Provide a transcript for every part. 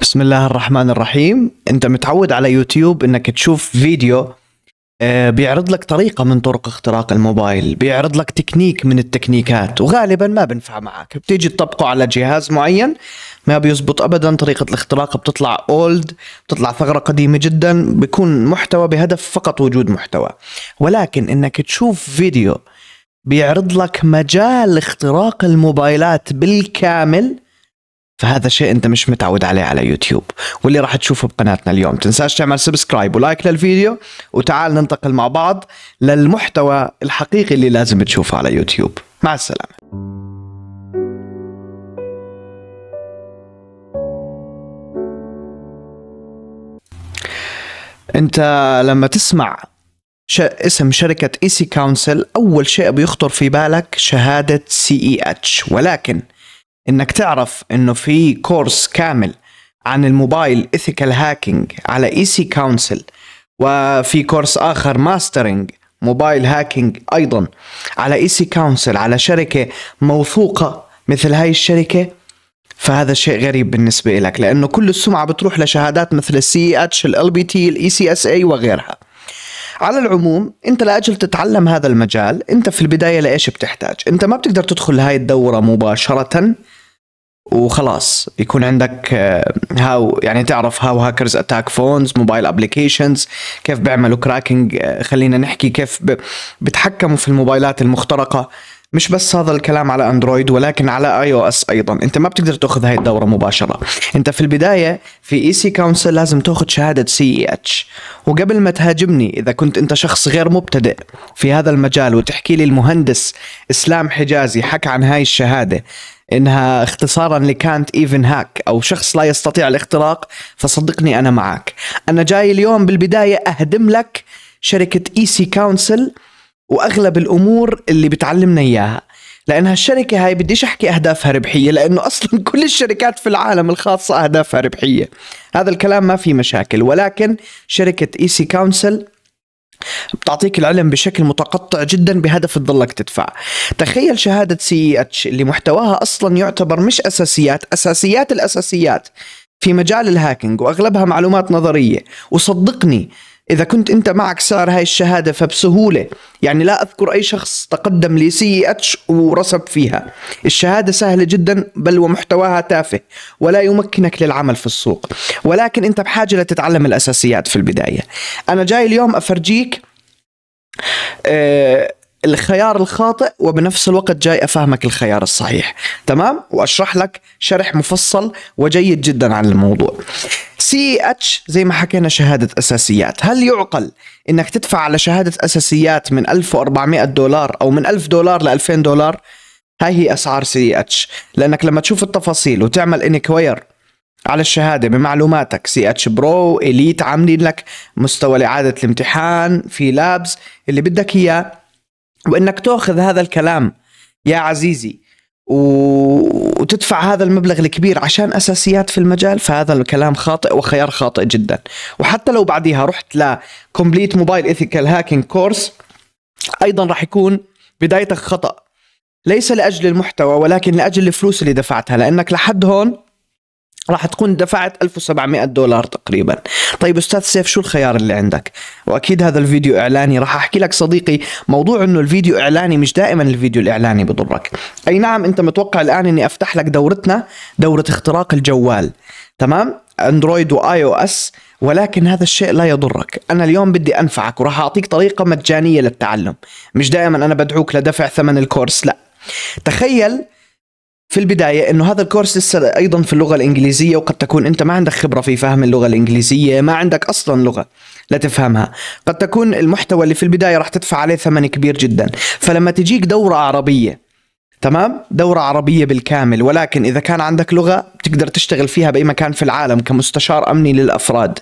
بسم الله الرحمن الرحيم انت متعود على يوتيوب انك تشوف فيديو آه، بيعرض لك طريقه من طرق اختراق الموبايل بيعرض لك تكنيك من التكنيكات وغالبا ما بنفع معك بتيجي تطبقه على جهاز معين ما بيزبط ابدا طريقه الاختراق بتطلع اولد بتطلع ثغره قديمه جدا بيكون محتوى بهدف فقط وجود محتوى ولكن انك تشوف فيديو بيعرض لك مجال اختراق الموبايلات بالكامل فهذا شيء انت مش متعود عليه على يوتيوب واللي راح تشوفه بقناتنا اليوم تنساش تعمل سبسكرايب ولايك للفيديو وتعال ننتقل مع بعض للمحتوى الحقيقي اللي لازم تشوفه على يوتيوب مع السلامه انت لما تسمع ش... اسم شركة ايسي كونسل اول شيء بيخطر في بالك شهادة سي اي اتش ولكن انك تعرف انه في كورس كامل عن الموبايل ايثيكال هاكينج على اي سي كونسل وفي كورس اخر ماسترنج موبايل هاكينج ايضا على اي سي كونسل على شركه موثوقه مثل هاي الشركه فهذا شيء غريب بالنسبه لك لانه كل السمعه بتروح لشهادات مثل السي اتش e ال بي تي الاي سي اس اي وغيرها على العموم انت لاجل تتعلم هذا المجال انت في البدايه لايش بتحتاج انت ما بتقدر تدخل هاي الدوره مباشره وخلاص يكون عندك آه، هاو يعني تعرف هاو هاكرز اتاك فونز موبايل ابلكيشنز كيف بيعملوا كراكنج آه، خلينا نحكي كيف بيتحكموا في الموبايلات المخترقه مش بس هذا الكلام على اندرويد ولكن على اي او اس ايضا انت ما بتقدر تاخذ هاي الدوره مباشره انت في البدايه في اي سي كونسل لازم تاخذ شهاده سي اي اتش وقبل ما تهاجمني اذا كنت انت شخص غير مبتدئ في هذا المجال وتحكي لي المهندس اسلام حجازي حكى عن هاي الشهاده انها اختصارا لكانت ايفن هاك او شخص لا يستطيع الاختراق فصدقني انا معك انا جاي اليوم بالبدايه اهدم لك شركه اي سي كونسل واغلب الامور اللي بتعلمنا اياها لان هالشركه هاي بديش احكي اهدافها ربحيه لانه اصلا كل الشركات في العالم الخاصه اهدافها ربحيه هذا الكلام ما في مشاكل ولكن شركه اي سي كونسل بتعطيك العلم بشكل متقطع جدا بهدف تضلك تدفع تخيل شهادة سي اتش اللي محتواها أصلا يعتبر مش أساسيات أساسيات الأساسيات في مجال الهاكينج وأغلبها معلومات نظرية وصدقني إذا كنت أنت معك صار هاي الشهادة فبسهولة يعني لا أذكر أي شخص تقدم لي سي اتش ورسب فيها الشهادة سهلة جدا بل ومحتواها تافه ولا يمكنك للعمل في السوق ولكن أنت بحاجة لتتعلم الأساسيات في البداية أنا جاي اليوم أفرجيك آه الخيار الخاطئ وبنفس الوقت جاي افهمك الخيار الصحيح تمام واشرح لك شرح مفصل وجيد جدا عن الموضوع سي اتش زي ما حكينا شهاده اساسيات هل يعقل انك تدفع على شهاده اساسيات من 1400 دولار او من 1000 دولار ل 2000 دولار هاي هي اسعار سي اتش لانك لما تشوف التفاصيل وتعمل انكوير على الشهادة بمعلوماتك سي اتش برو إليت عاملين لك مستوى لإعادة الامتحان في لابس اللي بدك إياه وانك تاخذ هذا الكلام يا عزيزي وتدفع هذا المبلغ الكبير عشان اساسيات في المجال فهذا الكلام خاطئ وخيار خاطئ جدا وحتى لو بعديها رحت لكومبليت موبايل ايثيكال هاكينج كورس ايضا راح يكون بدايتك خطا ليس لاجل المحتوى ولكن لاجل الفلوس اللي دفعتها لانك لحد هون راح تكون دفعت 1700 دولار تقريبا طيب استاذ سيف شو الخيار اللي عندك واكيد هذا الفيديو اعلاني راح احكي لك صديقي موضوع انه الفيديو اعلاني مش دائما الفيديو الاعلاني بضرك اي نعم انت متوقع الان اني افتح لك دورتنا دوره اختراق الجوال تمام اندرويد واي او اس ولكن هذا الشيء لا يضرك انا اليوم بدي انفعك وراح اعطيك طريقه مجانيه للتعلم مش دائما انا بدعوك لدفع ثمن الكورس لا تخيل في البداية انه هذا الكورس لسه ايضا في اللغة الانجليزية وقد تكون انت ما عندك خبرة في فهم اللغة الانجليزية ما عندك اصلا لغة لا تفهمها قد تكون المحتوى اللي في البداية راح تدفع عليه ثمن كبير جدا فلما تجيك دورة عربية تمام دورة عربية بالكامل ولكن إذا كان عندك لغة تقدر تشتغل فيها بأي مكان في العالم كمستشار أمني للأفراد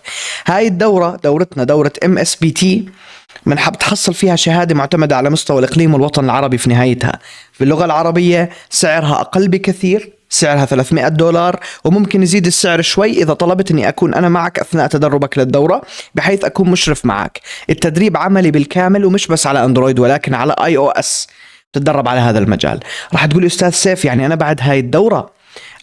هاي الدورة دورتنا دورة ام اس بي تي من حب تحصل فيها شهادة معتمدة على مستوى الإقليم والوطن العربي في نهايتها باللغة العربية سعرها أقل بكثير سعرها 300 دولار وممكن يزيد السعر شوي إذا طلبت أني أكون أنا معك أثناء تدربك للدورة بحيث أكون مشرف معك التدريب عملي بالكامل ومش بس على أندرويد ولكن على آي أو أس تتدرب على هذا المجال راح تقول أستاذ سيف يعني أنا بعد هاي الدورة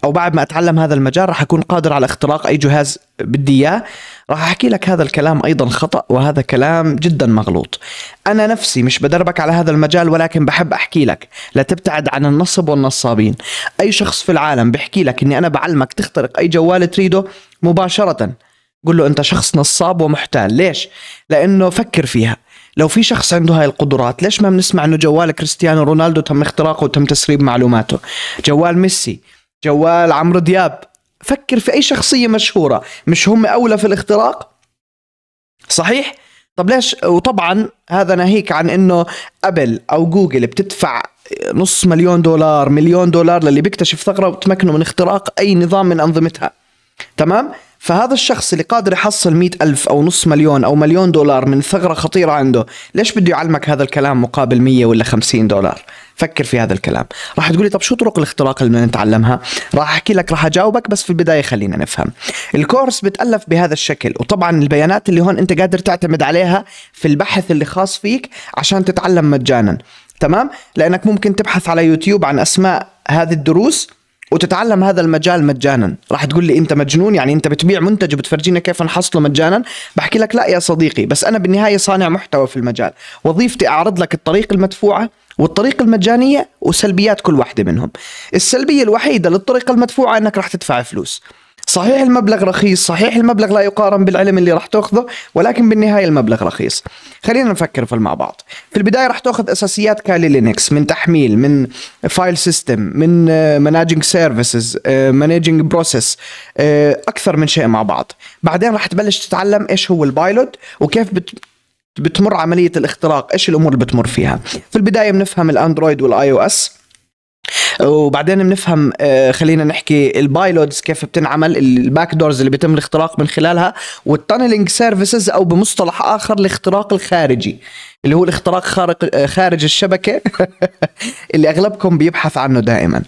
او بعد ما اتعلم هذا المجال راح اكون قادر على اختراق اي جهاز بدي اياه راح احكي لك هذا الكلام ايضا خطا وهذا كلام جدا مغلوط انا نفسي مش بدربك على هذا المجال ولكن بحب احكي لك لا تبتعد عن النصب والنصابين اي شخص في العالم بحكي لك اني انا بعلمك تخترق اي جوال تريده مباشره قل له انت شخص نصاب ومحتال ليش لانه فكر فيها لو في شخص عنده هاي القدرات ليش ما بنسمع انه جوال كريستيانو رونالدو تم اختراقه وتم تسريب معلوماته جوال ميسي جوال عمرو دياب فكر في اي شخصيه مشهوره مش هم اولى في الاختراق صحيح طب ليش وطبعا هذا ناهيك عن انه ابل او جوجل بتدفع نص مليون دولار مليون دولار للي بيكتشف ثغره وتمكنه من اختراق اي نظام من انظمتها تمام فهذا الشخص اللي قادر يحصل مئة ألف أو نص مليون أو مليون دولار من ثغرة خطيرة عنده ليش بده يعلمك هذا الكلام مقابل مية ولا خمسين دولار فكر في هذا الكلام راح تقولي طب شو طرق الاختراق اللي بدنا نتعلمها راح احكي لك راح اجاوبك بس في البدايه خلينا نفهم الكورس بتالف بهذا الشكل وطبعا البيانات اللي هون انت قادر تعتمد عليها في البحث اللي خاص فيك عشان تتعلم مجانا تمام لانك ممكن تبحث على يوتيوب عن اسماء هذه الدروس وتتعلم هذا المجال مجانا راح تقول لي انت مجنون يعني انت بتبيع منتج وبتفرجينا كيف نحصله مجانا بحكي لك لا يا صديقي بس انا بالنهايه صانع محتوى في المجال وظيفتي اعرض لك الطريق المدفوعه والطريقة المجانية وسلبيات كل واحدة منهم السلبية الوحيدة للطريقة المدفوعة أنك راح تدفع فلوس صحيح المبلغ رخيص صحيح المبلغ لا يقارن بالعلم اللي راح تاخذه ولكن بالنهايه المبلغ رخيص خلينا نفكر في مع بعض في البدايه راح تاخذ اساسيات كالي لينكس من تحميل من فايل سيستم من مانجينج سيرفيسز مانجينج بروسيس اكثر من شيء مع بعض بعدين راح تبلش تتعلم ايش هو البايلوت وكيف بت بتمر عمليه الاختراق ايش الامور اللي بتمر فيها في البدايه بنفهم الاندرويد والاي او اس وبعدين بنفهم آه، خلينا نحكي البايلودز كيف بتنعمل الباك دورز اللي بيتم الاختراق من خلالها والتانلينج سيرفيسز او بمصطلح اخر الاختراق الخارجي اللي هو الاختراق خارق آه، خارج الشبكه اللي اغلبكم بيبحث عنه دائما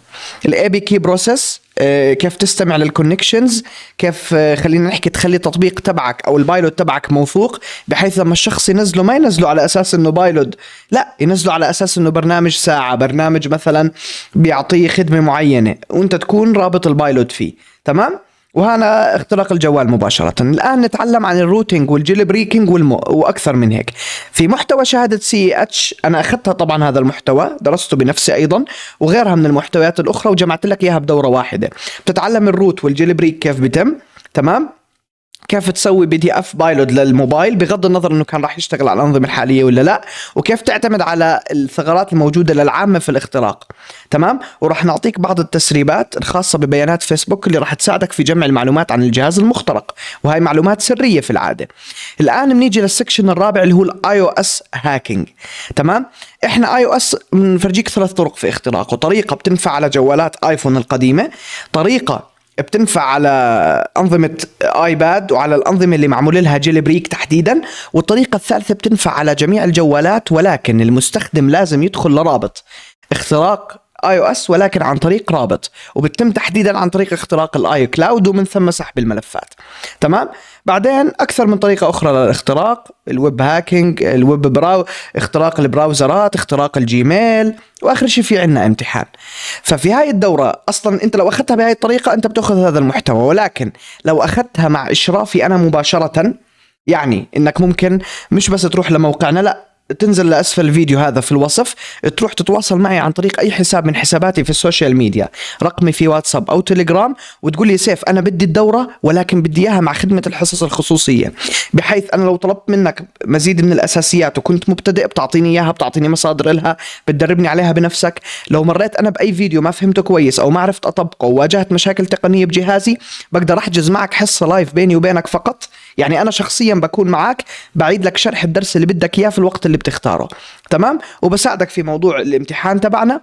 الاي بي كي بروسيس آه، كيف تستمع للكونكشنز كيف آه، خلينا نحكي تخلي التطبيق تبعك او البايلوت تبعك موثوق بحيث لما الشخص ينزله ما ينزله على اساس انه بايلوت لا ينزله على اساس انه برنامج ساعه برنامج مثلا بيعطيه خدمه معينه وانت تكون رابط البايلوت فيه تمام وهنا اختراق الجوال مباشرة الآن نتعلم عن الروتينج والجيل بريكينج والمو... وأكثر من هيك في محتوى شهادة سي اتش أنا أخذتها طبعا هذا المحتوى درسته بنفسي أيضا وغيرها من المحتويات الأخرى وجمعت لك إياها بدورة واحدة بتتعلم الروت والجيل بريك كيف بيتم تمام كيف تسوي بي دي اف بايلود للموبايل بغض النظر انه كان راح يشتغل على الانظمه الحاليه ولا لا وكيف تعتمد على الثغرات الموجوده للعامه في الاختراق تمام وراح نعطيك بعض التسريبات الخاصه ببيانات فيسبوك اللي راح تساعدك في جمع المعلومات عن الجهاز المخترق وهي معلومات سريه في العاده الان بنيجي للسكشن الرابع اللي هو الاي او اس هاكينج تمام احنا اي او اس بنفرجيك ثلاث طرق في اختراقه طريقه بتنفع على جوالات ايفون القديمه طريقه بتنفع على انظمه ايباد وعلى الانظمه اللي معمول لها جيل بريك تحديدا والطريقه الثالثه بتنفع على جميع الجوالات ولكن المستخدم لازم يدخل لرابط اختراق اي او اس ولكن عن طريق رابط وبتم تحديدا عن طريق اختراق الاي كلاود ومن ثم سحب الملفات تمام بعدين اكثر من طريقه اخرى للاختراق الويب هاكينج الويب براو اختراق البراوزرات اختراق الجيميل واخر شيء في عندنا امتحان ففي هاي الدوره اصلا انت لو اخذتها بهاي الطريقه انت بتاخذ هذا المحتوى ولكن لو اخذتها مع اشرافي انا مباشره يعني انك ممكن مش بس تروح لموقعنا لا تنزل لاسفل الفيديو هذا في الوصف تروح تتواصل معي عن طريق اي حساب من حساباتي في السوشيال ميديا رقمي في واتساب او تليجرام وتقول لي سيف انا بدي الدوره ولكن بدي اياها مع خدمه الحصص الخصوصيه بحيث انا لو طلبت منك مزيد من الاساسيات وكنت مبتدئ بتعطيني اياها بتعطيني مصادر لها بتدربني عليها بنفسك لو مريت انا باي فيديو ما فهمته كويس او ما عرفت اطبقه وواجهت مشاكل تقنيه بجهازي بقدر احجز معك حصه لايف بيني وبينك فقط يعني انا شخصيا بكون معك بعيد لك شرح الدرس اللي بدك اياه في الوقت اللي بتختاره تمام وبساعدك في موضوع الامتحان تبعنا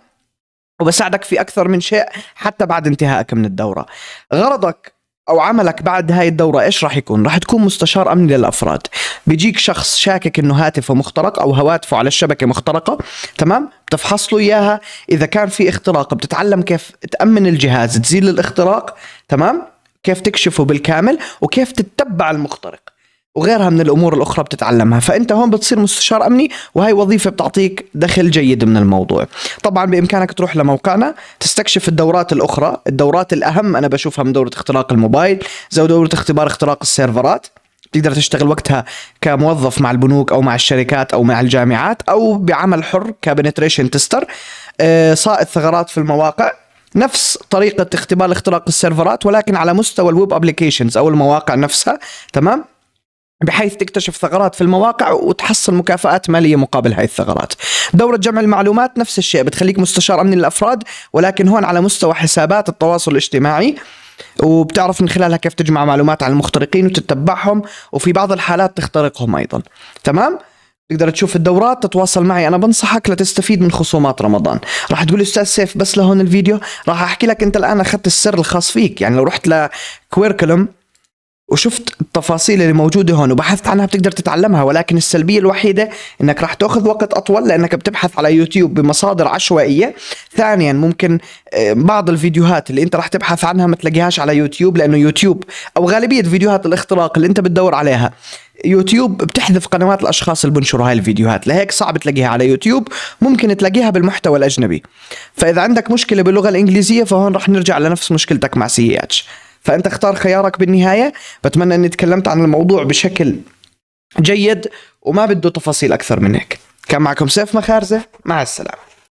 وبساعدك في اكثر من شيء حتى بعد انتهائك من الدوره غرضك او عملك بعد هاي الدوره ايش راح يكون راح تكون مستشار امني للافراد بيجيك شخص شاكك انه هاتفه مخترق او هواتفه على الشبكه مخترقه تمام بتفحص له اياها اذا كان في اختراق بتتعلم كيف تامن الجهاز تزيل الاختراق تمام كيف تكشفه بالكامل وكيف تتبع المخترق وغيرها من الامور الاخرى بتتعلمها فانت هون بتصير مستشار امني وهي وظيفه بتعطيك دخل جيد من الموضوع طبعا بامكانك تروح لموقعنا تستكشف الدورات الاخرى الدورات الاهم انا بشوفها من دوره اختراق الموبايل زي دوره اختبار اختراق السيرفرات بتقدر تشتغل وقتها كموظف مع البنوك او مع الشركات او مع الجامعات او بعمل حر كبنتريشن تستر آه، صائد ثغرات في المواقع نفس طريقة اختبار اختراق السيرفرات ولكن على مستوى الويب ابلكيشنز او المواقع نفسها تمام بحيث تكتشف ثغرات في المواقع وتحصل مكافآت مالية مقابل هاي الثغرات دورة جمع المعلومات نفس الشيء بتخليك مستشار أمن للأفراد ولكن هون على مستوى حسابات التواصل الاجتماعي وبتعرف من خلالها كيف تجمع معلومات عن المخترقين وتتبعهم وفي بعض الحالات تخترقهم أيضا تمام؟ تقدر تشوف الدورات تتواصل معي انا بنصحك لتستفيد من خصومات رمضان راح تقول استاذ سيف بس لهون الفيديو راح احكي لك انت الان اخذت السر الخاص فيك يعني لو رحت لكويركلم وشفت التفاصيل اللي موجوده هون وبحثت عنها بتقدر تتعلمها ولكن السلبيه الوحيده انك راح تاخذ وقت اطول لانك بتبحث على يوتيوب بمصادر عشوائيه ثانيا ممكن آه، بعض الفيديوهات اللي انت راح تبحث عنها ما تلاقيهاش على يوتيوب لانه يوتيوب او غالبيه فيديوهات الاختراق اللي انت بتدور عليها يوتيوب بتحذف قنوات الاشخاص اللي بنشروا هاي الفيديوهات لهيك صعب تلاقيها على يوتيوب ممكن تلاقيها بالمحتوى الاجنبي فاذا عندك مشكله باللغه الانجليزيه فهون رح نرجع لنفس مشكلتك مع سي اتش فانت اختار خيارك بالنهايه بتمنى اني تكلمت عن الموضوع بشكل جيد وما بده تفاصيل اكثر من هيك كان معكم سيف مخارزه مع السلامه